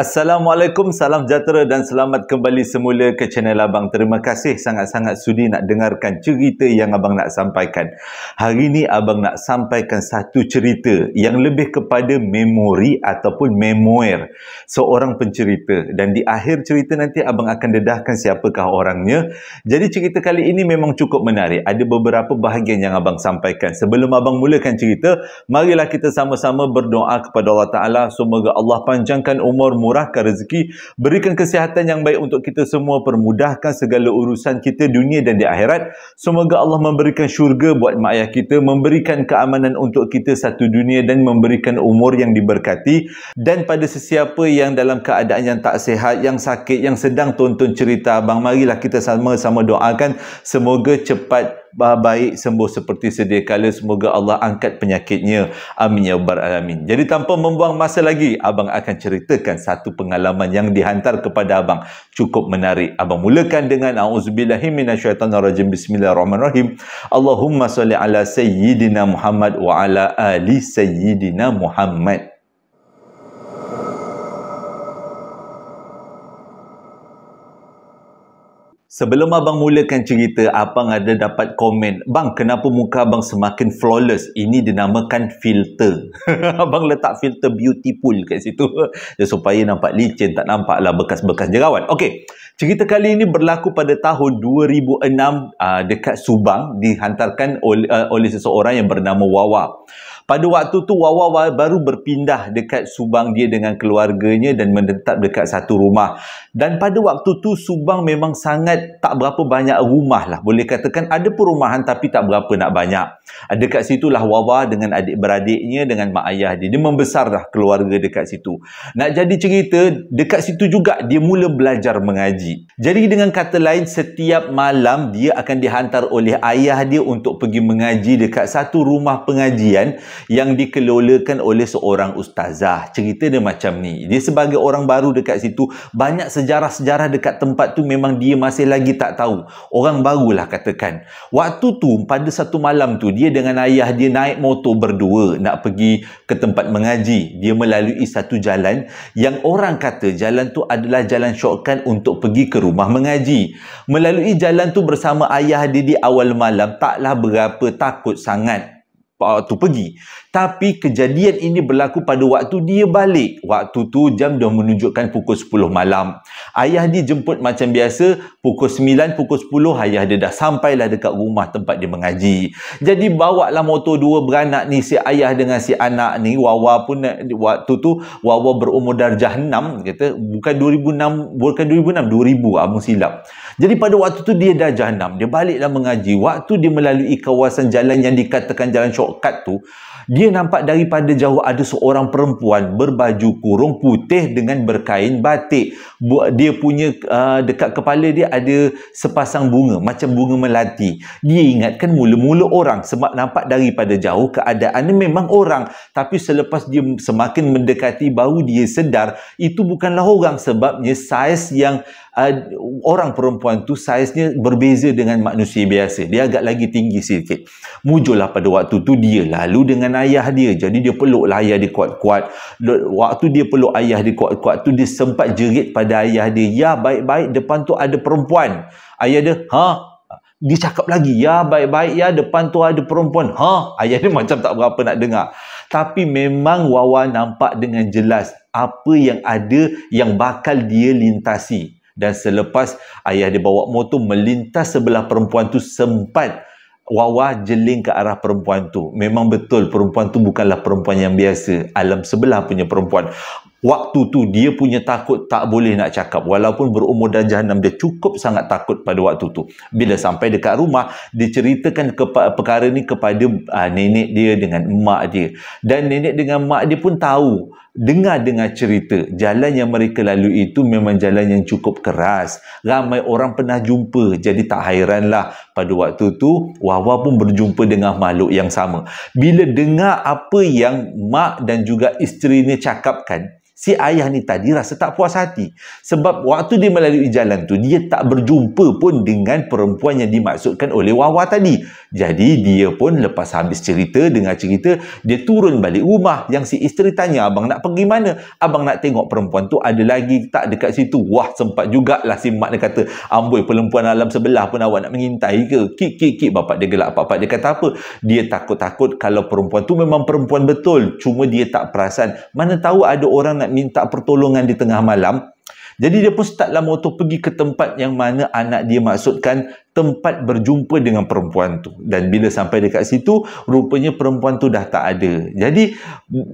Assalamualaikum, salam sejahtera dan selamat kembali semula ke channel Abang. Terima kasih sangat-sangat sudi nak dengarkan cerita yang Abang nak sampaikan. Hari ini Abang nak sampaikan satu cerita yang lebih kepada memori ataupun memoir seorang pencerita. Dan di akhir cerita nanti Abang akan dedahkan siapakah orangnya. Jadi cerita kali ini memang cukup menarik. Ada beberapa bahagian yang Abang sampaikan. Sebelum Abang mulakan cerita, marilah kita sama-sama berdoa kepada Allah Ta'ala. Semoga Allah panjangkan umurmu murahkan rezeki, berikan kesihatan yang baik untuk kita semua, permudahkan segala urusan kita dunia dan di akhirat. Semoga Allah memberikan syurga buat mak ayah kita, memberikan keamanan untuk kita satu dunia dan memberikan umur yang diberkati. Dan pada sesiapa yang dalam keadaan yang tak sihat, yang sakit, yang sedang tonton cerita bang marilah kita sama-sama doakan semoga cepat baik sembuh seperti sedia kala semoga Allah angkat penyakitnya amin ya rabbal alamin jadi tanpa membuang masa lagi abang akan ceritakan satu pengalaman yang dihantar kepada abang cukup menarik abang mulakan dengan auzubillahi minasyaitonirrajim bismillahirrahmanirrahim Allahumma salli ala sayyidina Muhammad wa ala ali sayyidina Muhammad Sebelum abang mulakan cerita, abang ada dapat komen. Bang, kenapa muka abang semakin flawless? Ini dinamakan filter. abang letak filter beauty pool kat situ. Ya, supaya nampak licin, tak nampaklah bekas-bekas jerawat. Okey, cerita kali ini berlaku pada tahun 2006 uh, ah, dekat Subang. Dihantarkan oleh, ah, uh, oleh seseorang yang bernama Wawa pada waktu tu Wawa baru berpindah dekat Subang dia dengan keluarganya dan menetap dekat satu rumah dan pada waktu tu Subang memang sangat tak berapa banyak rumah lah boleh katakan ada perumahan tapi tak berapa nak banyak dekat situlah Wawa dengan adik-beradiknya dengan mak ayah dia dia membesar dah keluarga dekat situ nak jadi cerita dekat situ juga dia mula belajar mengaji jadi dengan kata lain setiap malam dia akan dihantar oleh ayah dia untuk pergi mengaji dekat satu rumah pengajian yang dikelolakan oleh seorang ustazah. Cerita dia macam ni. Dia sebagai orang baru dekat situ, banyak sejarah-sejarah dekat tempat tu memang dia masih lagi tak tahu. Orang barulah katakan. Waktu tu, pada satu malam tu, dia dengan ayah dia naik motor berdua nak pergi ke tempat mengaji. Dia melalui satu jalan yang orang kata jalan tu adalah jalan syokan untuk pergi ke rumah mengaji. Melalui jalan tu bersama ayah dia di awal malam, taklah berapa takut sangat uh, tu pergi tapi kejadian ini berlaku pada waktu dia balik. Waktu tu jam dah menunjukkan pukul 10 malam. Ayah dia jemput macam biasa pukul 9, pukul 10 ayah dia dah sampailah dekat rumah tempat dia mengaji. Jadi bawa lah motor dua beranak ni si ayah dengan si anak ni Wawa pun waktu tu Wawa berumur darjah 6 kata bukan 2006 bukan 2006 2000 lah, abang silap. Jadi pada waktu tu dia darjah 6 dia baliklah mengaji. Waktu dia melalui kawasan jalan yang dikatakan jalan shortcut tu dia nampak daripada jauh ada seorang perempuan berbaju kurung putih dengan berkain batik dia punya uh, dekat kepala dia ada sepasang bunga macam bunga melati dia ingatkan mula-mula orang sebab nampak daripada jauh keadaan memang orang tapi selepas dia semakin mendekati baru dia sedar itu bukanlah orang sebabnya saiz yang uh, orang perempuan tu saiznya berbeza dengan manusia biasa. Dia agak lagi tinggi sikit. Mujulah pada waktu tu dia lalu dengan ayah dia. Jadi dia lah ayah dia kuat-kuat. Waktu dia peluk ayah dia kuat-kuat tu dia sempat jerit pada ayah dia. Ya baik-baik depan tu ada perempuan. Ayah dia, ha? Dia cakap lagi, ya baik-baik ya depan tu ada perempuan. Ha? Ayah dia macam tak berapa nak dengar. Tapi memang Wawa nampak dengan jelas apa yang ada yang bakal dia lintasi dan selepas ayah dia bawa motor melintas sebelah perempuan tu sempat Wawa jeling ke arah perempuan tu. Memang betul perempuan tu bukanlah perempuan yang biasa. Alam sebelah punya perempuan waktu tu dia punya takut tak boleh nak cakap walaupun berumur dah jahannam dia cukup sangat takut pada waktu tu bila sampai dekat rumah dia ceritakan kepa- perkara ni kepada uh, nenek dia dengan mak dia dan nenek dengan mak dia pun tahu dengar-dengar cerita jalan yang mereka lalu itu memang jalan yang cukup keras ramai orang pernah jumpa jadi tak hairanlah pada waktu tu Wawa pun berjumpa dengan makhluk yang sama bila dengar apa yang mak dan juga isteri ni cakapkan si ayah ni tadi rasa tak puas hati sebab waktu dia melalui jalan tu dia tak berjumpa pun dengan perempuan yang dimaksudkan oleh Wawa tadi jadi dia pun lepas habis cerita dengan cerita dia turun balik rumah yang si isteri tanya abang nak pergi mana abang nak tengok perempuan tu ada lagi tak dekat situ wah sempat jugalah si mak dia kata amboi perempuan alam sebelah pun awak nak mengintai ke kik kik kik bapak dia gelak bapak dia kata apa dia takut-takut kalau perempuan tu memang perempuan betul cuma dia tak perasan mana tahu ada orang nak minta pertolongan di tengah malam. Jadi dia pun start lama tu pergi ke tempat yang mana anak dia maksudkan tempat berjumpa dengan perempuan tu dan bila sampai dekat situ rupanya perempuan tu dah tak ada jadi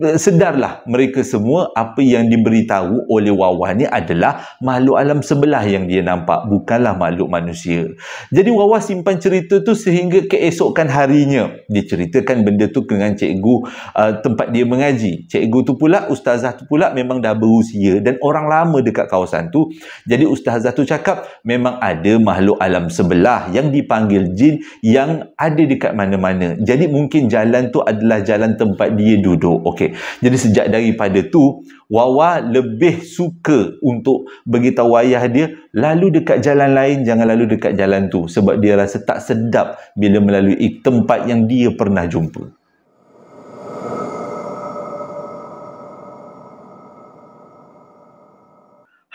eh, sedarlah mereka semua apa yang diberitahu oleh Wawah ni adalah makhluk alam sebelah yang dia nampak bukanlah makhluk manusia jadi Wawah simpan cerita tu sehingga keesokan harinya dia ceritakan benda tu dengan cikgu uh, tempat dia mengaji cikgu tu pula ustazah tu pula memang dah berusia dan orang lama dekat kawasan tu jadi ustazah tu cakap memang ada makhluk alam sebelah itulah yang dipanggil jin yang ada dekat mana-mana. Jadi mungkin jalan tu adalah jalan tempat dia duduk. Okey. Jadi sejak daripada tu, Wawa lebih suka untuk beritahu ayah dia lalu dekat jalan lain jangan lalu dekat jalan tu sebab dia rasa tak sedap bila melalui tempat yang dia pernah jumpa.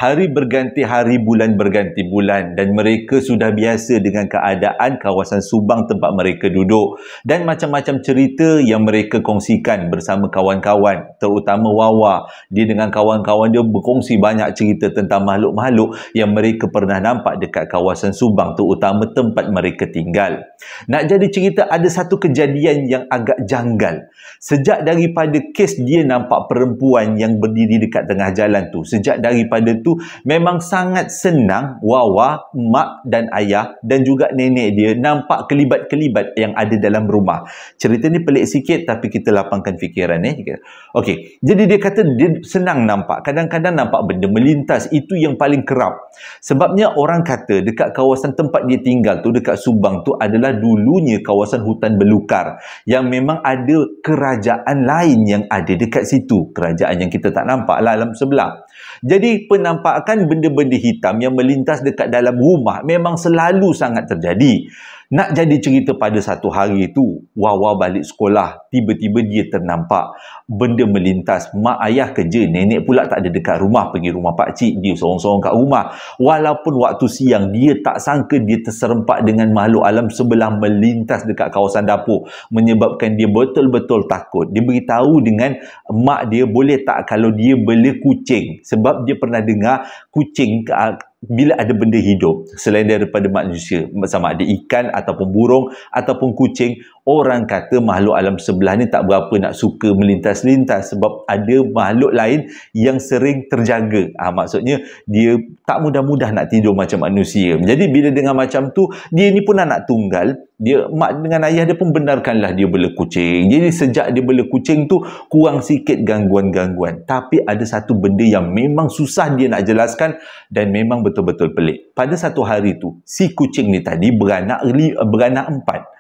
hari berganti hari bulan berganti bulan dan mereka sudah biasa dengan keadaan kawasan Subang tempat mereka duduk dan macam-macam cerita yang mereka kongsikan bersama kawan-kawan terutama Wawa dia dengan kawan-kawan dia berkongsi banyak cerita tentang makhluk-makhluk yang mereka pernah nampak dekat kawasan Subang terutama tempat mereka tinggal nak jadi cerita ada satu kejadian yang agak janggal sejak daripada kes dia nampak perempuan yang berdiri dekat tengah jalan tu sejak daripada tu itu memang sangat senang wawa mak dan ayah dan juga nenek dia nampak kelibat-kelibat yang ada dalam rumah cerita ni pelik sikit tapi kita lapangkan fikiran eh okey jadi dia kata dia senang nampak kadang-kadang nampak benda melintas itu yang paling kerap sebabnya orang kata dekat kawasan tempat dia tinggal tu dekat Subang tu adalah dulunya kawasan hutan belukar yang memang ada kerajaan lain yang ada dekat situ kerajaan yang kita tak nampak lah alam sebelah jadi penampakan benda-benda hitam yang melintas dekat dalam rumah memang selalu sangat terjadi. Nak jadi cerita pada satu hari itu, Wawa balik sekolah, tiba-tiba dia ternampak benda melintas. Mak ayah kerja, nenek pula tak ada dekat rumah, pergi rumah pak cik, dia sorong-sorong kat rumah. Walaupun waktu siang, dia tak sangka dia terserempak dengan makhluk alam sebelah melintas dekat kawasan dapur. Menyebabkan dia betul-betul takut. Dia beritahu dengan mak dia, boleh tak kalau dia beli kucing? Sebab dia pernah dengar kucing, ah, bila ada benda hidup selain daripada manusia sama ada ikan ataupun burung ataupun kucing orang kata makhluk alam sebelah ni tak berapa nak suka melintas-lintas sebab ada makhluk lain yang sering terjaga. Ah ha, maksudnya dia tak mudah-mudah nak tidur macam manusia. Jadi bila dengan macam tu dia ni pun anak tunggal, dia mak dengan ayah dia pun benarkanlah dia bela kucing. Jadi sejak dia bela kucing tu kurang sikit gangguan-gangguan. Tapi ada satu benda yang memang susah dia nak jelaskan dan memang betul-betul pelik. Pada satu hari tu si kucing ni tadi beranak beranak empat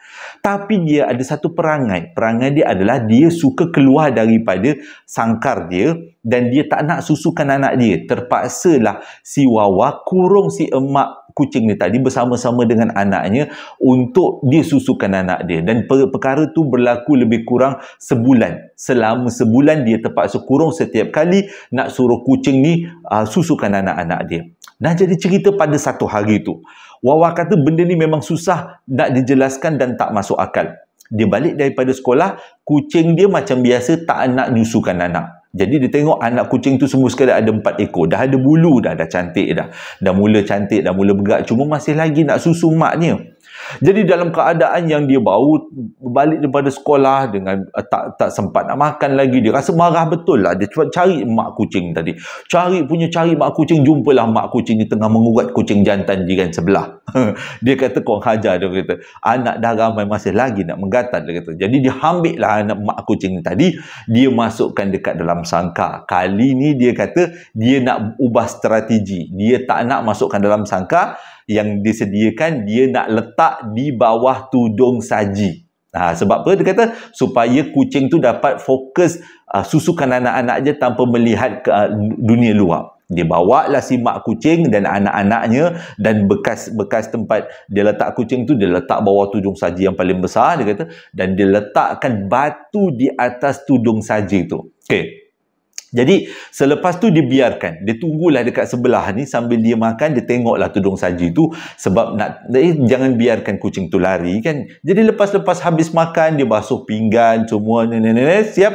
tapi dia ada satu perangai perangai dia adalah dia suka keluar daripada sangkar dia dan dia tak nak susukan anak dia terpaksalah si Wawa kurung si emak kucing ni tadi bersama-sama dengan anaknya untuk dia susukan anak dia dan perkara tu berlaku lebih kurang sebulan selama sebulan dia terpaksa kurung setiap kali nak suruh kucing ni uh, susukan anak-anak dia dan jadi cerita pada satu hari tu Wawah kata benda ni memang susah nak dijelaskan dan tak masuk akal. Dia balik daripada sekolah, kucing dia macam biasa tak nak nyusukan anak. Jadi dia tengok anak kucing tu semua sekali ada empat ekor. Dah ada bulu dah, dah cantik dah. Dah mula cantik, dah mula bergerak. Cuma masih lagi nak susu maknya. Jadi dalam keadaan yang dia baru balik daripada sekolah dengan uh, tak tak sempat nak makan lagi dia rasa marah betul lah dia cuba cari mak kucing tadi. Cari punya cari mak kucing jumpalah mak kucing ni tengah mengurat kucing jantan jiran sebelah. dia kata kau hajar dia kata anak dah ramai masih lagi nak menggatal dia kata. Jadi dia ambil lah anak mak kucing ni tadi dia masukkan dekat dalam sangka Kali ni dia kata dia nak ubah strategi. Dia tak nak masukkan dalam sangka yang disediakan dia nak letak di bawah tudung saji. Ha, sebab apa dia kata supaya kucing tu dapat fokus uh, susukan anak-anak dia tanpa melihat ke uh, dunia luar. Dia bawa lah si mak kucing dan anak-anaknya dan bekas-bekas tempat dia letak kucing tu dia letak bawah tudung saji yang paling besar dia kata dan dia letakkan batu di atas tudung saji tu. Okey. Jadi selepas tu dia biarkan. Dia tunggulah dekat sebelah ni sambil dia makan dia tengoklah tudung saji tu sebab nak eh, jangan biarkan kucing tu lari kan. Jadi lepas-lepas habis makan dia basuh pinggan semua ni ni ni siap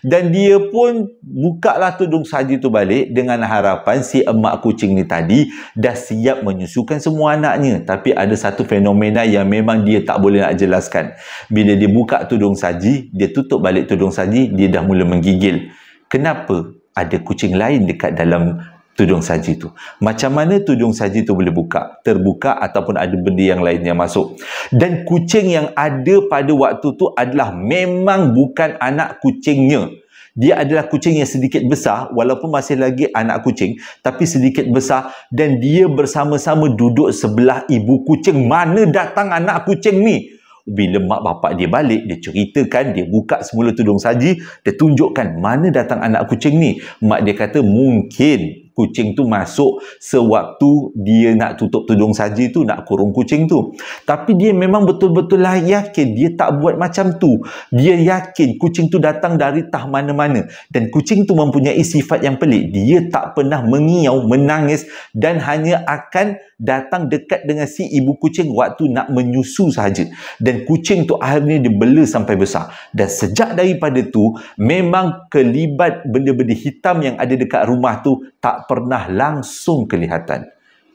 dan dia pun buka lah tudung saji tu balik dengan harapan si emak kucing ni tadi dah siap menyusukan semua anaknya tapi ada satu fenomena yang memang dia tak boleh nak jelaskan bila dia buka tudung saji dia tutup balik tudung saji dia dah mula menggigil kenapa ada kucing lain dekat dalam tudung saji tu. Macam mana tudung saji tu boleh buka? Terbuka ataupun ada benda yang lain yang masuk. Dan kucing yang ada pada waktu tu adalah memang bukan anak kucingnya. Dia adalah kucing yang sedikit besar walaupun masih lagi anak kucing tapi sedikit besar dan dia bersama-sama duduk sebelah ibu kucing. Mana datang anak kucing ni? bila mak bapak dia balik dia ceritakan dia buka semula tudung saji dia tunjukkan mana datang anak kucing ni mak dia kata mungkin kucing tu masuk sewaktu dia nak tutup tudung saja tu nak kurung kucing tu tapi dia memang betul-betul lah yakin dia tak buat macam tu dia yakin kucing tu datang dari tah mana-mana dan kucing tu mempunyai sifat yang pelik dia tak pernah mengiau menangis dan hanya akan datang dekat dengan si ibu kucing waktu nak menyusu saja. dan kucing tu akhirnya dia bela sampai besar dan sejak daripada tu memang kelibat benda-benda hitam yang ada dekat rumah tu tak pernah langsung kelihatan.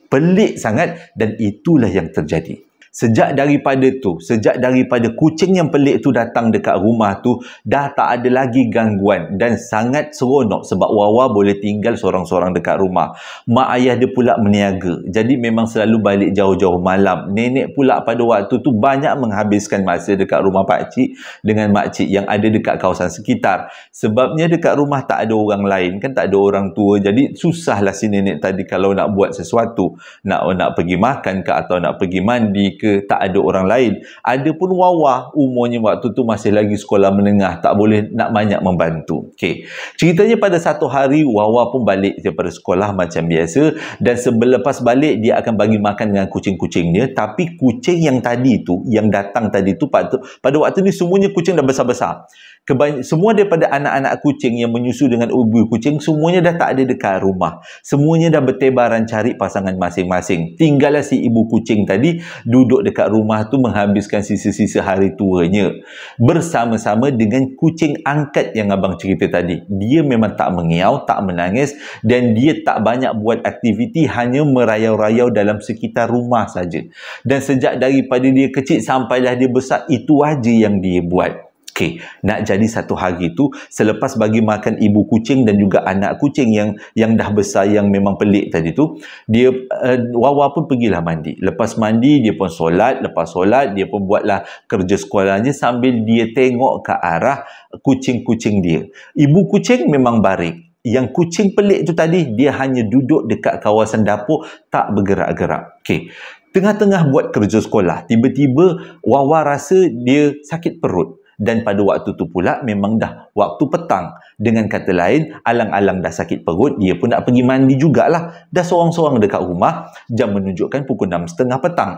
Pelik sangat dan itulah yang terjadi. Sejak daripada tu, sejak daripada kucing yang pelik tu datang dekat rumah tu, dah tak ada lagi gangguan dan sangat seronok sebab Wawa boleh tinggal seorang-seorang dekat rumah. Mak ayah dia pula meniaga. Jadi memang selalu balik jauh-jauh malam. Nenek pula pada waktu tu banyak menghabiskan masa dekat rumah pak cik dengan mak cik yang ada dekat kawasan sekitar. Sebabnya dekat rumah tak ada orang lain kan tak ada orang tua. Jadi susahlah si nenek tadi kalau nak buat sesuatu, nak nak pergi makan ke atau nak pergi mandi mereka tak ada orang lain ada pun wawa umurnya waktu tu masih lagi sekolah menengah tak boleh nak banyak membantu okey ceritanya pada satu hari wawa pun balik daripada sekolah macam biasa dan selepas balik dia akan bagi makan dengan kucing-kucingnya tapi kucing yang tadi tu yang datang tadi tu pada waktu ni semuanya kucing dah besar-besar Kebany- semua daripada anak-anak kucing yang menyusu dengan ibu kucing semuanya dah tak ada dekat rumah semuanya dah bertebaran cari pasangan masing-masing tinggallah si ibu kucing tadi duduk dekat rumah tu menghabiskan sisa-sisa hari tuanya bersama-sama dengan kucing angkat yang abang cerita tadi dia memang tak mengiau tak menangis dan dia tak banyak buat aktiviti hanya merayau-rayau dalam sekitar rumah saja dan sejak daripada dia kecil sampailah dia besar itu aja yang dia buat okay, nak jadi satu hari tu selepas bagi makan ibu kucing dan juga anak kucing yang yang dah besar yang memang pelik tadi tu dia uh, Wawa pun pergilah mandi lepas mandi dia pun solat lepas solat dia pun buatlah kerja sekolahnya sambil dia tengok ke arah kucing-kucing dia ibu kucing memang baring yang kucing pelik tu tadi dia hanya duduk dekat kawasan dapur tak bergerak-gerak okey tengah-tengah buat kerja sekolah tiba-tiba Wawa rasa dia sakit perut dan pada waktu tu pula memang dah waktu petang dengan kata lain alang-alang dah sakit perut dia pun nak pergi mandi jugalah dah seorang-seorang dekat rumah jam menunjukkan pukul 6.30 petang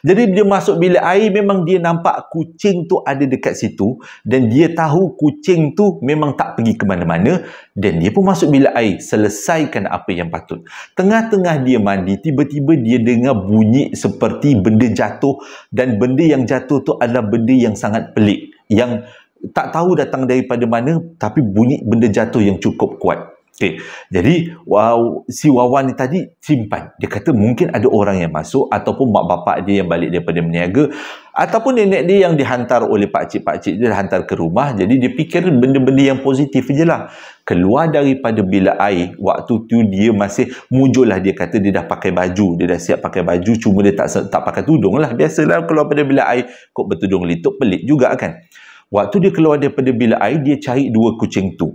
jadi dia masuk bilik air memang dia nampak kucing tu ada dekat situ dan dia tahu kucing tu memang tak pergi ke mana-mana dan dia pun masuk bilik air selesaikan apa yang patut. Tengah-tengah dia mandi tiba-tiba dia dengar bunyi seperti benda jatuh dan benda yang jatuh tu adalah benda yang sangat pelik yang tak tahu datang daripada mana tapi bunyi benda jatuh yang cukup kuat Okay. Jadi wow, si Wawan ni tadi simpan. Dia kata mungkin ada orang yang masuk ataupun mak bapak dia yang balik daripada meniaga ataupun nenek dia yang dihantar oleh pak cik pak dia hantar ke rumah. Jadi dia fikir benda-benda yang positif je lah keluar daripada bila air waktu tu dia masih mujulah dia kata dia dah pakai baju dia dah siap pakai baju cuma dia tak tak pakai tudung lah biasalah keluar daripada bila air kok bertudung litup pelik juga kan waktu dia keluar daripada bila air dia cari dua kucing tu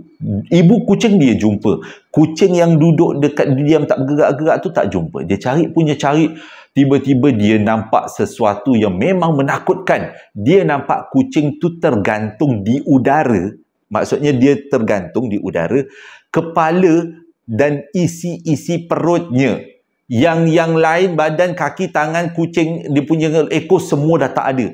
ibu kucing dia jumpa kucing yang duduk dekat dia yang tak bergerak-gerak tu tak jumpa dia cari punya cari tiba-tiba dia nampak sesuatu yang memang menakutkan dia nampak kucing tu tergantung di udara maksudnya dia tergantung di udara kepala dan isi-isi perutnya yang yang lain badan kaki tangan kucing dia punya ekos semua dah tak ada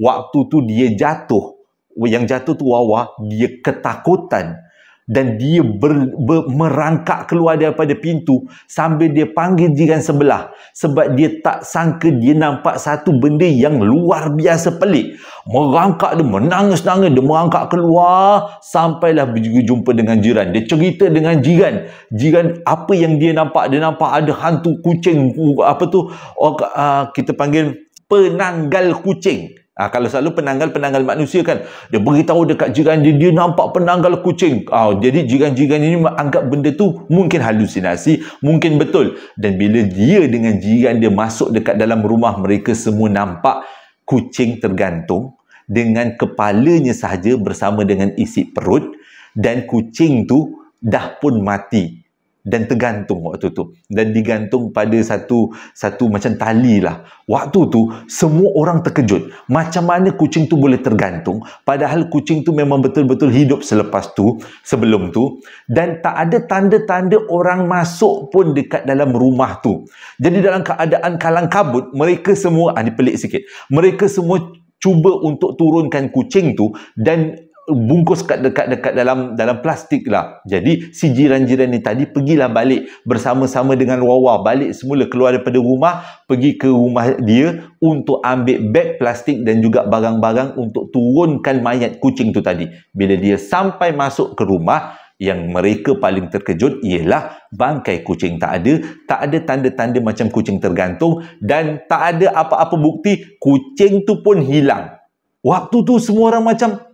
waktu tu dia jatuh yang jatuh tu wawa dia ketakutan dan dia ber, ber, merangkak keluar daripada pintu sambil dia panggil jiran sebelah sebab dia tak sangka dia nampak satu benda yang luar biasa pelik merangkak dia menangis-nangis dia merangkak keluar sampailah jumpa dengan jiran dia cerita dengan jiran jiran apa yang dia nampak dia nampak ada hantu kucing apa tu oh, ah, kita panggil penanggal kucing Ha, kalau selalu penanggal-penanggal manusia kan dia beritahu dekat jiran dia dia nampak penanggal kucing ha, jadi jiran-jiran ini anggap benda tu mungkin halusinasi mungkin betul dan bila dia dengan jiran dia masuk dekat dalam rumah mereka semua nampak kucing tergantung dengan kepalanya sahaja bersama dengan isi perut dan kucing tu dah pun mati dan tergantung waktu tu dan digantung pada satu satu macam tali lah waktu tu semua orang terkejut macam mana kucing tu boleh tergantung padahal kucing tu memang betul-betul hidup selepas tu sebelum tu dan tak ada tanda-tanda orang masuk pun dekat dalam rumah tu jadi dalam keadaan kalang kabut mereka semua ah, ni pelik sikit mereka semua cuba untuk turunkan kucing tu dan bungkus kat dekat dekat dalam dalam plastik lah. Jadi si jiran-jiran ni tadi pergilah balik bersama-sama dengan Wawa balik semula keluar daripada rumah pergi ke rumah dia untuk ambil beg plastik dan juga barang-barang untuk turunkan mayat kucing tu tadi. Bila dia sampai masuk ke rumah yang mereka paling terkejut ialah bangkai kucing tak ada, tak ada tanda-tanda macam kucing tergantung dan tak ada apa-apa bukti kucing tu pun hilang. Waktu tu semua orang macam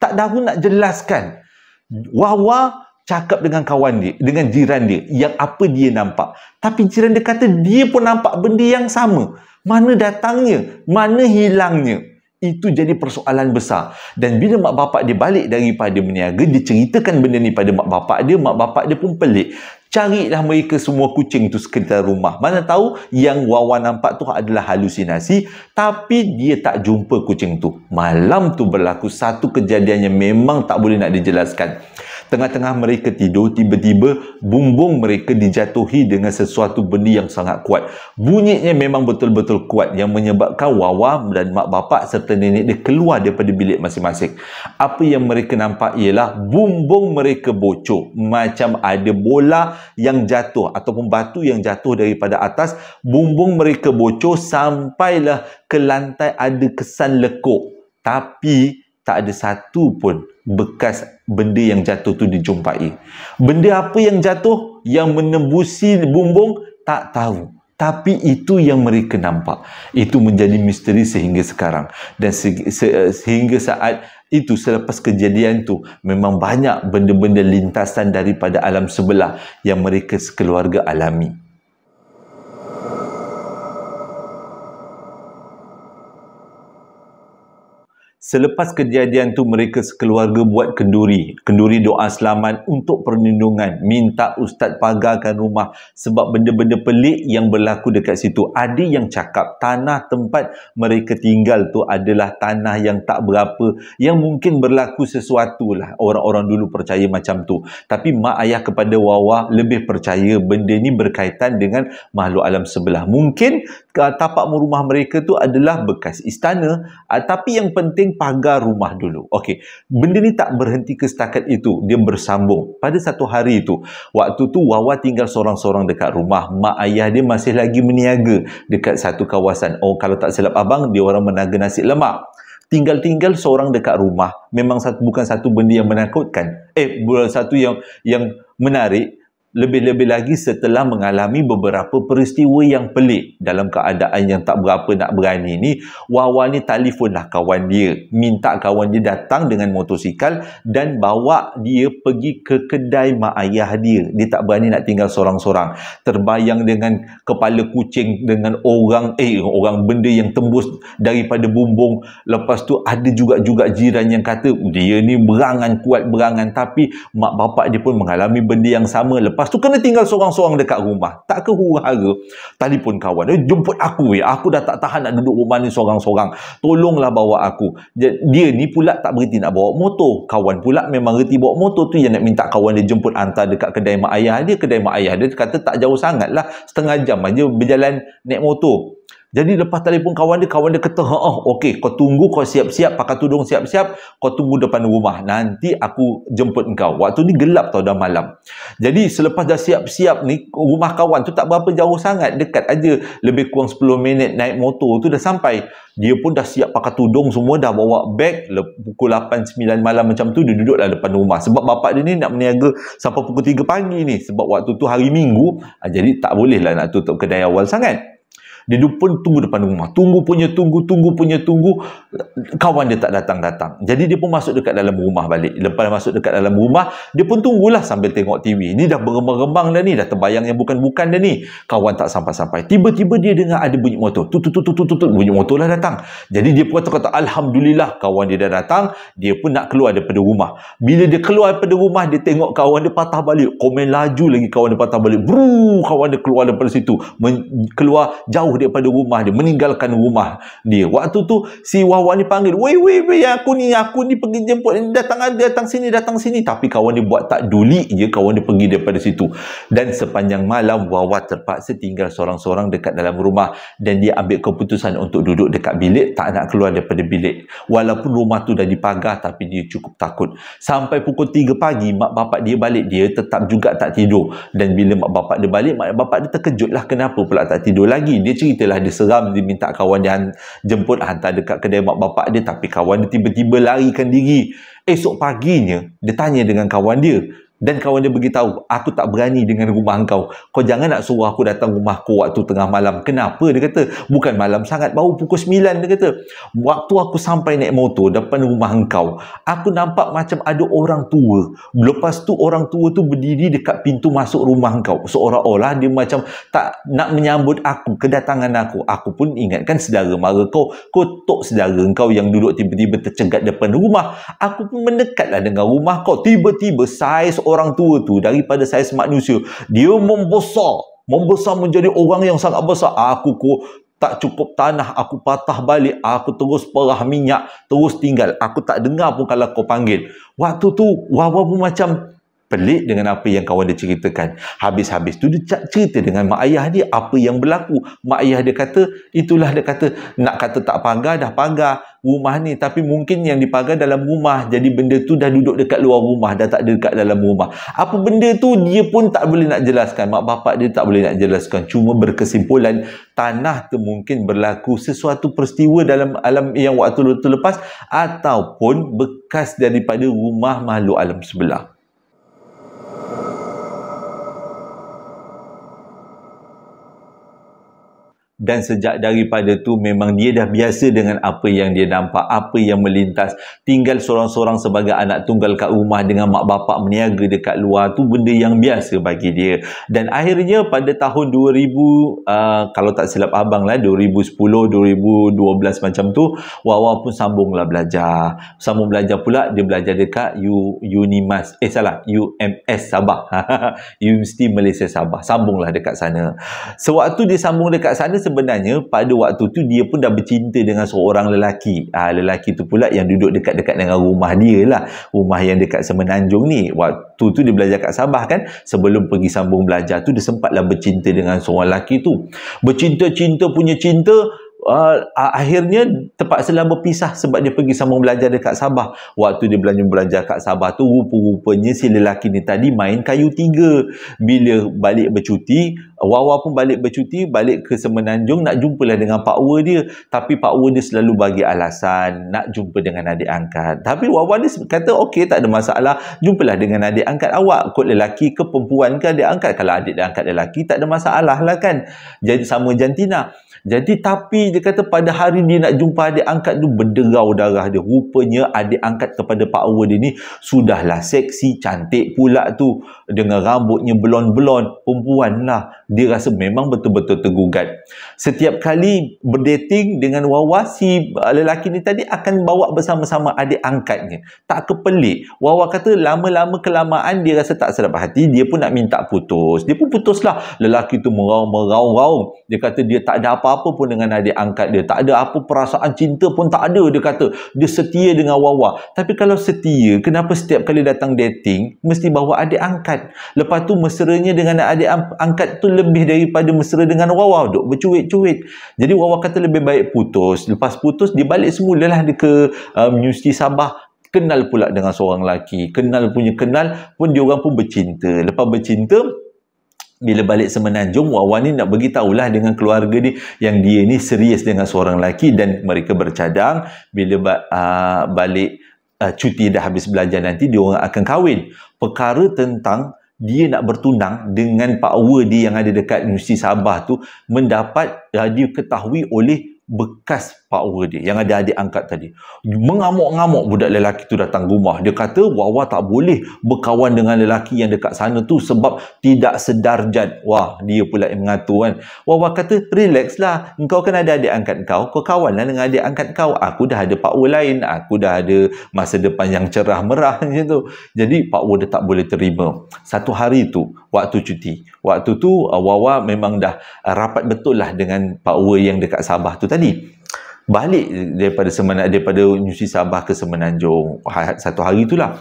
tak tahu nak jelaskan Wawa cakap dengan kawan dia dengan jiran dia yang apa dia nampak tapi jiran dia kata dia pun nampak benda yang sama mana datangnya mana hilangnya itu jadi persoalan besar dan bila mak bapak dia balik daripada meniaga dia ceritakan benda ni pada mak bapak dia mak bapak dia pun pelik Carilah mereka semua kucing tu sekitar rumah. Mana tahu yang Wawa nampak tu adalah halusinasi tapi dia tak jumpa kucing tu. Malam tu berlaku satu kejadian yang memang tak boleh nak dijelaskan tengah-tengah mereka tidur tiba-tiba bumbung mereka dijatuhi dengan sesuatu benda yang sangat kuat bunyinya memang betul-betul kuat yang menyebabkan wawa dan mak bapak serta nenek dia keluar daripada bilik masing-masing apa yang mereka nampak ialah bumbung mereka bocor macam ada bola yang jatuh ataupun batu yang jatuh daripada atas bumbung mereka bocor sampailah ke lantai ada kesan lekuk tapi tak ada satu pun bekas benda yang jatuh tu dijumpai. Benda apa yang jatuh yang menembusi bumbung tak tahu. Tapi itu yang mereka nampak. Itu menjadi misteri sehingga sekarang. Dan se- se- sehingga saat itu selepas kejadian itu memang banyak benda-benda lintasan daripada alam sebelah yang mereka sekeluarga alami. Selepas kejadian tu mereka sekeluarga buat kenduri. Kenduri doa selamat untuk perlindungan. Minta ustaz pagarkan rumah sebab benda-benda pelik yang berlaku dekat situ. Ada yang cakap tanah tempat mereka tinggal tu adalah tanah yang tak berapa. Yang mungkin berlaku sesuatu lah. Orang-orang dulu percaya macam tu. Tapi mak ayah kepada Wawa lebih percaya benda ni berkaitan dengan makhluk alam sebelah. Mungkin ah, tapak rumah mereka tu adalah bekas istana. Ah, tapi yang penting pagar rumah dulu. Okey. Benda ni tak berhenti ke setakat itu. Dia bersambung. Pada satu hari itu, waktu tu Wawa tinggal seorang-seorang dekat rumah. Mak ayah dia masih lagi meniaga dekat satu kawasan. Oh, kalau tak silap abang, dia orang menaga nasi lemak. Tinggal-tinggal seorang dekat rumah memang satu, bukan satu benda yang menakutkan. Eh, bukan satu yang yang menarik lebih-lebih lagi setelah mengalami beberapa peristiwa yang pelik dalam keadaan yang tak berapa nak berani ni Wawa ni telefonlah kawan dia minta kawan dia datang dengan motosikal dan bawa dia pergi ke kedai mak ayah dia dia tak berani nak tinggal seorang-seorang terbayang dengan kepala kucing dengan orang eh orang benda yang tembus daripada bumbung lepas tu ada juga-juga jiran yang kata dia ni berangan kuat berangan tapi mak bapak dia pun mengalami benda yang sama lepas lepas tu kena tinggal seorang-seorang dekat rumah. Tak ke huru-hara telefon kawan. Dia eh, jemput aku ya. Aku dah tak tahan nak duduk rumah ni seorang-seorang. Tolonglah bawa aku. Dia, dia ni pula tak berhenti nak bawa motor. Kawan pula memang reti bawa motor tu yang nak minta kawan dia jemput hantar dekat kedai mak ayah dia. Kedai mak ayah dia kata tak jauh sangat lah. Setengah jam aja berjalan naik motor. Jadi lepas telefon kawan dia, kawan dia kata, ha, oh, okey, kau tunggu, kau siap-siap, pakai tudung siap-siap, kau tunggu depan rumah. Nanti aku jemput engkau. Waktu ni gelap tau, dah malam. Jadi selepas dah siap-siap ni, rumah kawan tu tak berapa jauh sangat, dekat aja lebih kurang 10 minit naik motor tu dah sampai. Dia pun dah siap pakai tudung semua, dah bawa beg, pukul 8-9 malam macam tu, dia duduklah depan rumah. Sebab bapak dia ni nak meniaga sampai pukul 3 pagi ni. Sebab waktu tu hari minggu, ah, jadi tak bolehlah nak tutup kedai awal sangat dia pun tunggu depan rumah tunggu punya tunggu tunggu punya tunggu kawan dia tak datang-datang jadi dia pun masuk dekat dalam rumah balik lepas masuk dekat dalam rumah dia pun tunggulah sambil tengok TV Ini dah bergembang-gembang dah ni dah terbayang yang bukan-bukan dah ni kawan tak sampai-sampai tiba-tiba dia dengar ada bunyi motor tut tut tut tut tut bunyi motor lah datang jadi dia pun kata Alhamdulillah kawan dia dah datang dia pun nak keluar daripada rumah bila dia keluar daripada rumah dia tengok kawan dia patah balik komen laju lagi kawan dia patah balik bruh kawan dia keluar daripada situ Men- keluar jauh daripada rumah dia meninggalkan rumah dia waktu tu si Wawa ni panggil wei wei wei aku ni aku ni pergi jemput ni datang datang sini datang sini tapi kawan dia buat tak duli je kawan dia pergi daripada situ dan sepanjang malam Wawa terpaksa tinggal seorang-seorang dekat dalam rumah dan dia ambil keputusan untuk duduk dekat bilik tak nak keluar daripada bilik walaupun rumah tu dah dipagar tapi dia cukup takut sampai pukul 3 pagi mak bapak dia balik dia tetap juga tak tidur dan bila mak bapak dia balik mak bapak dia terkejutlah kenapa pula tak tidur lagi dia isteri telah diseram diminta kawan dia jemput ah, hantar dekat kedai mak bapak dia tapi kawan dia tiba-tiba larikan diri esok paginya dia tanya dengan kawan dia dan kawan dia beritahu, aku tak berani dengan rumah kau. Kau jangan nak suruh aku datang rumah kau waktu tengah malam. Kenapa? Dia kata, bukan malam sangat, baru pukul 9. Dia kata, waktu aku sampai naik motor depan rumah kau, aku nampak macam ada orang tua. Lepas tu, orang tua tu berdiri dekat pintu masuk rumah kau. Seolah-olah dia macam tak nak menyambut aku, kedatangan aku. Aku pun ingatkan sedara mara kau, kau tok sedara kau yang duduk tiba-tiba tercengat depan rumah. Aku pun mendekatlah dengan rumah kau. Tiba-tiba, saiz orang tua tu daripada saiz manusia dia membesar membesar menjadi orang yang sangat besar aku ku tak cukup tanah aku patah balik aku terus perah minyak terus tinggal aku tak dengar pun kalau kau panggil waktu tu wawa pun macam pelik dengan apa yang kawan dia ceritakan habis-habis tu dia cerita dengan mak ayah dia apa yang berlaku mak ayah dia kata itulah dia kata nak kata tak pagar dah pagar rumah ni tapi mungkin yang dipagar dalam rumah jadi benda tu dah duduk dekat luar rumah dah tak dekat dalam rumah apa benda tu dia pun tak boleh nak jelaskan mak bapak dia tak boleh nak jelaskan cuma berkesimpulan tanah tu mungkin berlaku sesuatu peristiwa dalam alam yang waktu lepas ataupun bekas daripada rumah makhluk alam sebelah dan sejak daripada tu memang dia dah biasa dengan apa yang dia nampak apa yang melintas tinggal seorang-seorang sebagai anak tunggal kat rumah dengan mak bapak meniaga dekat luar tu benda yang biasa bagi dia dan akhirnya pada tahun 2000 uh, kalau tak silap abang lah 2010 2012 macam tu Wawa pun sambunglah belajar sambung belajar pula dia belajar dekat U Unimas eh salah UMS Sabah Universiti Malaysia Sabah sambunglah dekat sana sewaktu dia sambung dekat sana sebenarnya pada waktu tu dia pun dah bercinta dengan seorang lelaki ha, lelaki tu pula yang duduk dekat-dekat dengan rumah dia lah rumah yang dekat Semenanjung ni waktu tu dia belajar kat Sabah kan sebelum pergi sambung belajar tu dia sempatlah bercinta dengan seorang lelaki tu bercinta-cinta punya cinta Uh, akhirnya terpaksalah berpisah sebab dia pergi sambung belajar dekat Sabah waktu dia belanja belajar kat Sabah tu rupa-rupanya si lelaki ni tadi main kayu tiga bila balik bercuti Wawa pun balik bercuti, balik ke Semenanjung nak jumpalah dengan Pak Wa dia. Tapi Pak Wa dia selalu bagi alasan nak jumpa dengan adik angkat. Tapi Wawa dia kata, okey tak ada masalah, jumpalah dengan adik angkat awak. Kot lelaki ke perempuan ke adik angkat. Kalau adik dia angkat lelaki, tak ada masalah lah kan. Jadi sama jantina. Jadi tapi dia kata pada hari dia nak jumpa adik angkat tu berderau darah dia. Rupanya adik angkat kepada Pak Wa dia ni sudahlah seksi, cantik pula tu. Dengan rambutnya belon belon perempuan lah dia rasa memang betul-betul tergugat setiap kali berdating dengan Wawa si eh, lelaki ni tadi akan bawa bersama-sama adik angkatnya tak kepelik Wawa kata lama-lama kelamaan dia rasa tak sedap hati dia pun nak minta putus dia pun putuslah lelaki tu meraung-meraung dia kata dia tak ada apa-apa pun dengan adik angkat dia tak ada apa perasaan cinta pun tak ada dia kata dia setia dengan Wawa tapi kalau setia kenapa setiap kali datang dating mesti bawa adik angkat lepas tu mesranya dengan adik angkat tu lebih daripada mesra dengan Wawa duk bercuit cuit-cuit. Jadi Wawa kata lebih baik putus. Lepas putus, dia balik semula lah ke um, Universiti Sabah kenal pula dengan seorang lelaki kenal punya kenal pun dia orang pun bercinta lepas bercinta bila balik semenanjung Wawan ni nak bagi tahulah dengan keluarga ni yang dia ni serius dengan seorang lelaki dan mereka bercadang bila ba- uh, balik aa, uh, cuti dah habis belajar nanti dia orang akan kahwin perkara tentang dia nak bertunang dengan power dia yang ada dekat Universiti Sabah tu mendapat uh, dia ketahui oleh bekas power dia yang ada adik angkat tadi mengamuk-ngamuk budak lelaki tu datang rumah dia kata Wawa tak boleh berkawan dengan lelaki yang dekat sana tu sebab tidak sedar jad wah dia pula yang mengatur kan Wawa kata relax lah engkau kan ada adik angkat kau kau kawan lah dengan adik angkat kau aku dah ada Pak power lain aku dah ada masa depan yang cerah merah macam tu jadi power dia tak boleh terima satu hari tu waktu cuti waktu tu uh, Wawa memang dah rapat betul lah dengan Pak power yang dekat Sabah tu tadi balik daripada semenanjung daripada Nusi Sabah ke Semenanjung satu hari itulah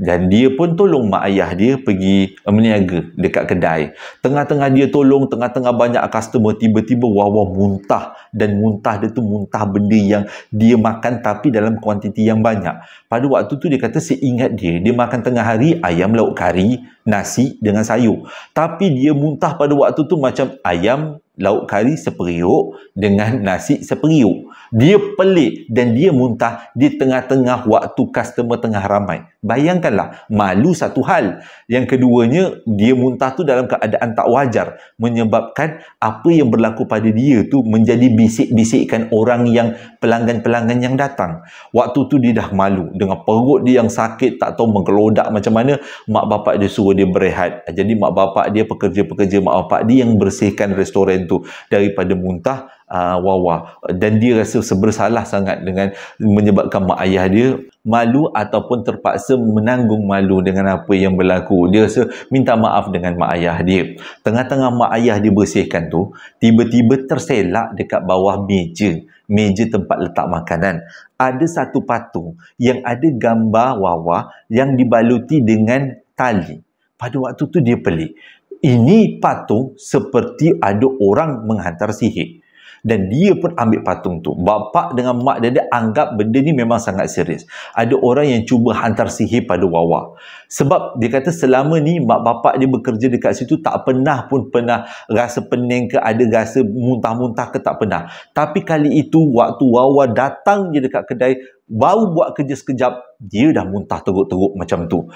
dan dia pun tolong mak ayah dia pergi eh, meniaga dekat kedai tengah-tengah dia tolong tengah-tengah banyak customer tiba-tiba wawah muntah dan muntah dia tu muntah benda yang dia makan tapi dalam kuantiti yang banyak pada waktu tu dia kata seingat dia dia makan tengah hari ayam lauk kari nasi dengan sayur tapi dia muntah pada waktu tu macam ayam lauk kari seperiuk dengan nasi seperiuk dia pelik dan dia muntah di tengah-tengah waktu customer tengah ramai bayangkanlah malu satu hal yang keduanya dia muntah tu dalam keadaan tak wajar menyebabkan apa yang berlaku pada dia tu menjadi bisik-bisikkan orang yang pelanggan-pelanggan yang datang waktu tu dia dah malu dengan perut dia yang sakit tak tahu menggelodak macam mana mak bapak dia suruh dia berehat jadi mak bapak dia pekerja-pekerja mak bapak dia yang bersihkan restoran tu daripada muntah uh, ah, Wawa dan dia rasa sebersalah sangat dengan menyebabkan mak ayah dia malu ataupun terpaksa menanggung malu dengan apa yang berlaku dia rasa minta maaf dengan mak ayah dia tengah-tengah mak ayah dia bersihkan tu tiba-tiba terselak dekat bawah meja meja tempat letak makanan ada satu patung yang ada gambar Wawa yang dibaluti dengan tali pada waktu tu dia pelik ini patung seperti ada orang menghantar sihir dan dia pun ambil patung tu bapa dengan mak dia dia anggap benda ni memang sangat serius ada orang yang cuba hantar sihir pada wawa sebab dia kata selama ni mak bapa dia bekerja dekat situ tak pernah pun pernah rasa pening ke ada rasa muntah-muntah ke tak pernah tapi kali itu waktu wawa datang je dekat kedai baru buat kerja sekejap dia dah muntah teruk-teruk macam tu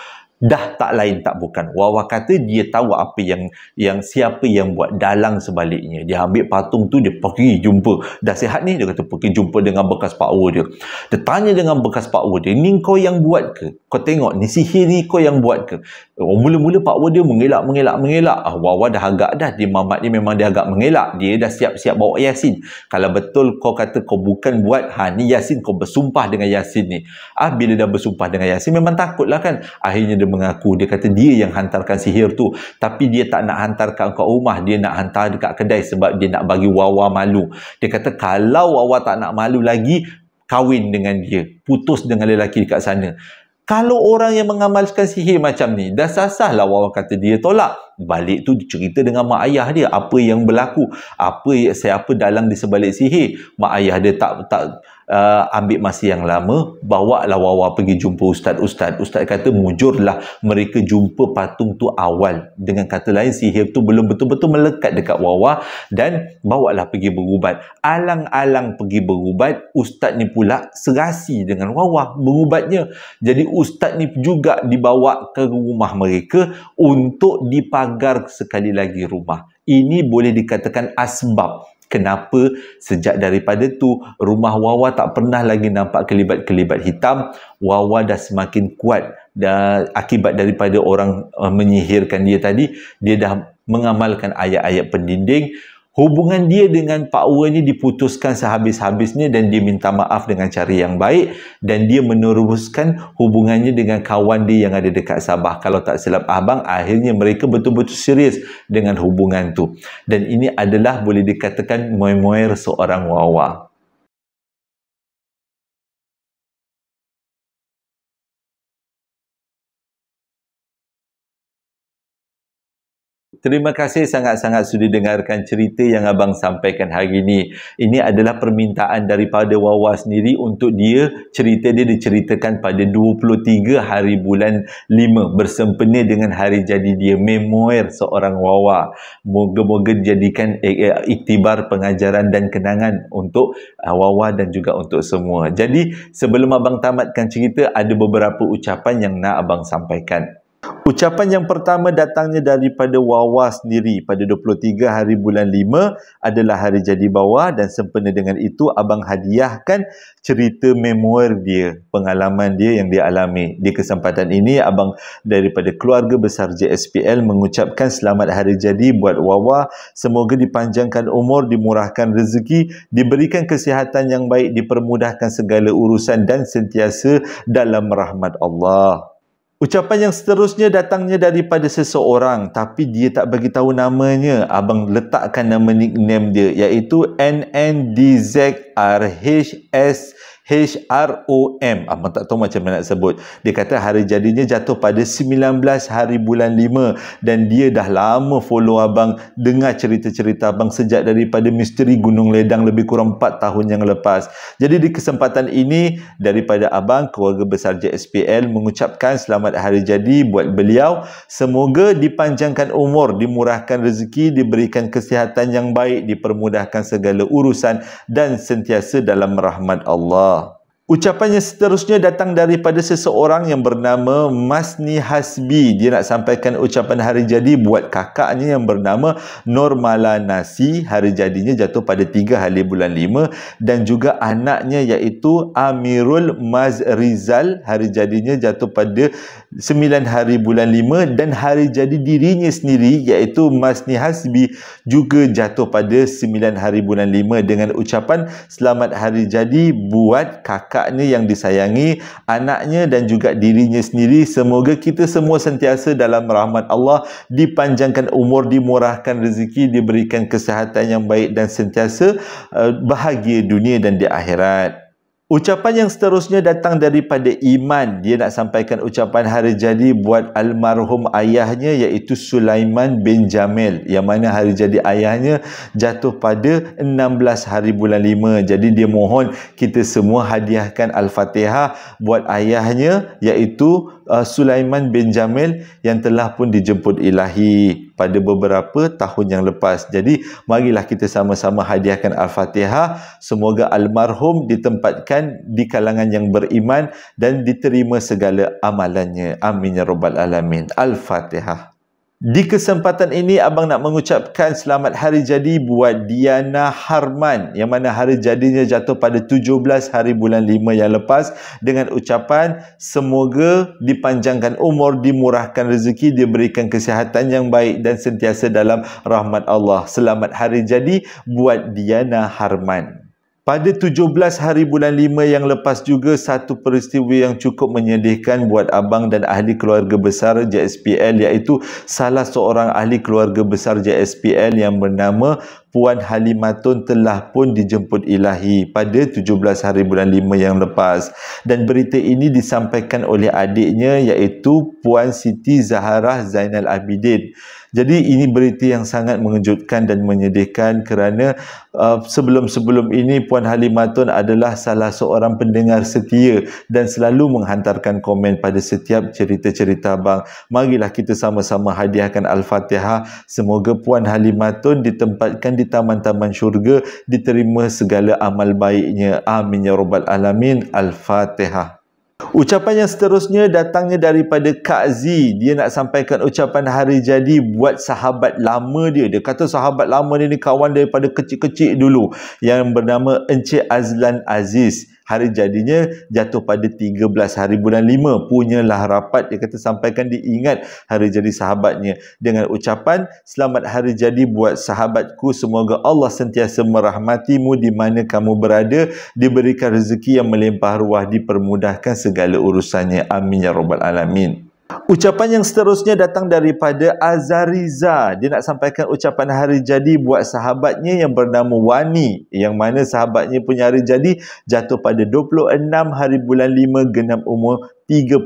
dah tak lain tak bukan Wawa kata dia tahu apa yang yang siapa yang buat dalang sebaliknya dia ambil patung tu dia pergi jumpa dah sihat ni dia kata pergi jumpa dengan bekas power dia dia tanya dengan bekas power dia ni kau yang buat ke kau tengok ni sihir ni kau yang buat ke oh, mula-mula power dia mengelak mengelak mengelak ah, Wawa dah agak dah dia mamat dia memang dia agak mengelak dia dah siap-siap bawa yasin kalau betul kau kata kau bukan buat ha ni yasin kau bersumpah dengan yasin ni ah bila dah bersumpah dengan yasin memang takutlah kan akhirnya dia mengaku dia kata dia yang hantarkan sihir tu tapi dia tak nak hantarkan ke rumah dia nak hantar dekat kedai sebab dia nak bagi Wawa malu dia kata kalau Wawa tak nak malu lagi kahwin dengan dia putus dengan lelaki dekat sana kalau orang yang mengamalkan sihir macam ni dah sasah lah Wawa kata dia tolak balik tu cerita dengan mak ayah dia apa yang berlaku apa siapa dalang di sebalik sihir mak ayah dia tak tak uh, ambil masa yang lama bawa lah Wawa pergi jumpa ustaz-ustaz ustaz kata mujur lah mereka jumpa patung tu awal dengan kata lain sihir tu belum betul-betul melekat dekat Wawa dan bawa lah pergi berubat alang-alang pergi berubat ustaz ni pula serasi dengan Wawa berubatnya jadi ustaz ni juga dibawa ke rumah mereka untuk dipagar sekali lagi rumah ini boleh dikatakan asbab kenapa sejak daripada tu rumah Wawa tak pernah lagi nampak kelibat-kelibat hitam Wawa dah semakin kuat dah akibat daripada orang uh, menyihirkan dia tadi dia dah mengamalkan ayat-ayat pendinding hubungan dia dengan Pak Wu ini diputuskan sehabis-habisnya dan dia minta maaf dengan cara yang baik dan dia meneruskan hubungannya dengan kawan dia yang ada dekat Sabah kalau tak silap abang akhirnya mereka betul-betul serius dengan hubungan tu dan ini adalah boleh dikatakan moir-moir seorang wawah Terima kasih sangat-sangat sudah dengarkan cerita yang abang sampaikan hari ini. Ini adalah permintaan daripada Wawa sendiri untuk dia cerita dia diceritakan pada 23 hari bulan 5 bersempena dengan hari jadi dia memoir seorang Wawa. Moga-moga jadikan eh, eh, iktibar pengajaran dan kenangan untuk ah, Wawa dan juga untuk semua. Jadi sebelum abang tamatkan cerita ada beberapa ucapan yang nak abang sampaikan. Ucapan yang pertama datangnya daripada Wawa sendiri pada 23 hari bulan 5 adalah hari jadi bawa dan sempena dengan itu abang hadiahkan cerita memoir dia, pengalaman dia yang dia alami. Di kesempatan ini abang daripada keluarga besar JSPL mengucapkan selamat hari jadi buat Wawa. Semoga dipanjangkan umur, dimurahkan rezeki, diberikan kesihatan yang baik, dipermudahkan segala urusan dan sentiasa dalam rahmat Allah. Ucapan yang seterusnya datangnya daripada seseorang tapi dia tak bagi tahu namanya. Abang letakkan nama nickname dia iaitu NNDZRHSS H R O M, Abang ah, tak tahu macam mana nak sebut. Dia kata hari jadinya jatuh pada 19 hari bulan 5 dan dia dah lama follow abang dengar cerita-cerita abang sejak daripada misteri Gunung Ledang lebih kurang 4 tahun yang lepas. Jadi di kesempatan ini daripada abang keluarga besar JSPL mengucapkan selamat hari jadi buat beliau. Semoga dipanjangkan umur, dimurahkan rezeki, diberikan kesihatan yang baik, dipermudahkan segala urusan dan sentiasa dalam rahmat Allah. Ucapannya seterusnya datang daripada seseorang yang bernama Masni Hasbi. Dia nak sampaikan ucapan hari jadi buat kakaknya yang bernama Normala Nasi. Hari jadinya jatuh pada 3 hari bulan 5. Dan juga anaknya iaitu Amirul Mazrizal. Hari jadinya jatuh pada 9 hari bulan 5. Dan hari jadi dirinya sendiri iaitu Masni Hasbi juga jatuh pada 9 hari bulan 5. Dengan ucapan selamat hari jadi buat kakak kakaknya yang disayangi, anaknya dan juga dirinya sendiri. Semoga kita semua sentiasa dalam rahmat Allah, dipanjangkan umur, dimurahkan rezeki, diberikan kesehatan yang baik dan sentiasa eh, bahagia dunia dan di akhirat. Ucapan yang seterusnya datang daripada Iman. Dia nak sampaikan ucapan hari jadi buat almarhum ayahnya iaitu Sulaiman bin Jamil. Yang mana hari jadi ayahnya jatuh pada 16 hari bulan 5. Jadi dia mohon kita semua hadiahkan Al-Fatihah buat ayahnya iaitu uh, Sulaiman bin Jamil yang telah pun dijemput ilahi pada beberapa tahun yang lepas. Jadi marilah kita sama-sama hadiahkan Al-Fatihah. Semoga almarhum ditempatkan di kalangan yang beriman dan diterima segala amalannya. Amin ya rabbal alamin. Al-Fatihah. Di kesempatan ini abang nak mengucapkan selamat hari jadi buat Diana Harman yang mana hari jadinya jatuh pada 17 hari bulan 5 yang lepas dengan ucapan semoga dipanjangkan umur, dimurahkan rezeki, diberikan kesihatan yang baik dan sentiasa dalam rahmat Allah. Selamat hari jadi buat Diana Harman. Pada 17 hari bulan 5 yang lepas juga satu peristiwa yang cukup menyedihkan buat abang dan ahli keluarga besar JSPL iaitu salah seorang ahli keluarga besar JSPL yang bernama Puan Halimatun telah pun dijemput ilahi pada 17 hari bulan 5 yang lepas dan berita ini disampaikan oleh adiknya iaitu Puan Siti Zaharah Zainal Abidin. Jadi ini berita yang sangat mengejutkan dan menyedihkan kerana uh, sebelum-sebelum uh, ini Puan Halimatun adalah salah seorang pendengar setia dan selalu menghantarkan komen pada setiap cerita-cerita abang. Marilah kita sama-sama hadiahkan Al-Fatihah. Semoga Puan Halimatun ditempatkan di taman-taman syurga, diterima segala amal baiknya. Amin ya rabbal alamin. Al-Fatihah. Ucapan yang seterusnya datangnya daripada Kak Z. Dia nak sampaikan ucapan hari jadi buat sahabat lama dia. Dia kata sahabat lama dia ni kawan daripada kecil-kecil dulu. Yang bernama Encik Azlan Aziz. Aziz hari jadinya jatuh pada 13 hari bulan 5 punyalah rapat dia kata sampaikan diingat hari jadi sahabatnya dengan ucapan selamat hari jadi buat sahabatku semoga Allah sentiasa merahmatimu di mana kamu berada diberikan rezeki yang melimpah ruah dipermudahkan segala urusannya amin ya rabbal alamin Ucapan yang seterusnya datang daripada Azariza. Dia nak sampaikan ucapan hari jadi buat sahabatnya yang bernama Wani. Yang mana sahabatnya punya hari jadi jatuh pada 26 hari bulan 5 genam umur 39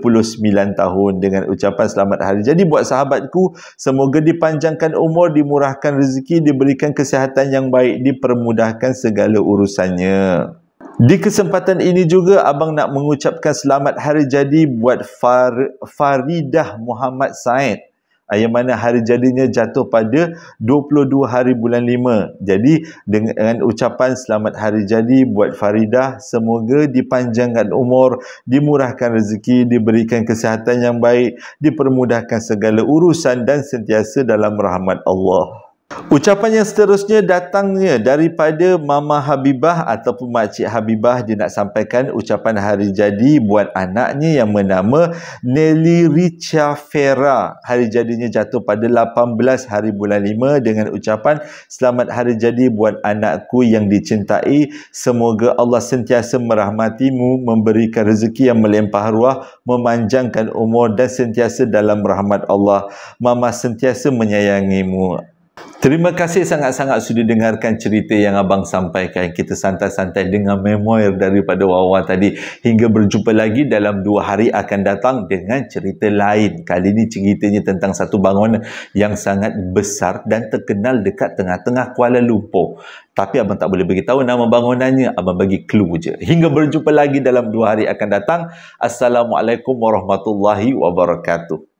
tahun dengan ucapan selamat hari jadi buat sahabatku semoga dipanjangkan umur dimurahkan rezeki diberikan kesihatan yang baik dipermudahkan segala urusannya di kesempatan ini juga abang nak mengucapkan selamat hari jadi buat Far- Faridah Muhammad Said. Eh, yang mana hari jadinya jatuh pada 22 hari bulan 5. Jadi dengan, ucapan selamat hari jadi buat Faridah, semoga dipanjangkan umur, dimurahkan rezeki, diberikan kesihatan yang baik, dipermudahkan segala urusan dan sentiasa dalam rahmat Allah. Ucapan yang seterusnya datangnya daripada Mama Habibah ataupun Makcik Habibah dia nak sampaikan ucapan hari jadi buat anaknya yang bernama Nelly Richa Fera. Hari jadinya jatuh pada 18 hari bulan 5 dengan ucapan selamat hari jadi buat anakku yang dicintai. Semoga Allah sentiasa merahmatimu, memberikan rezeki yang melempah ruah, memanjangkan umur dan sentiasa dalam rahmat Allah. Mama sentiasa menyayangimu. Terima kasih sangat-sangat sudah dengarkan cerita yang abang sampaikan. Kita santai-santai dengan memoir daripada Wawa tadi. Hingga berjumpa lagi dalam dua hari akan datang dengan cerita lain. Kali ini ceritanya tentang satu bangunan yang sangat besar dan terkenal dekat tengah-tengah Kuala Lumpur. Tapi abang tak boleh beritahu nama bangunannya. Abang bagi clue je. Hingga berjumpa lagi dalam dua hari akan datang. Assalamualaikum warahmatullahi wabarakatuh.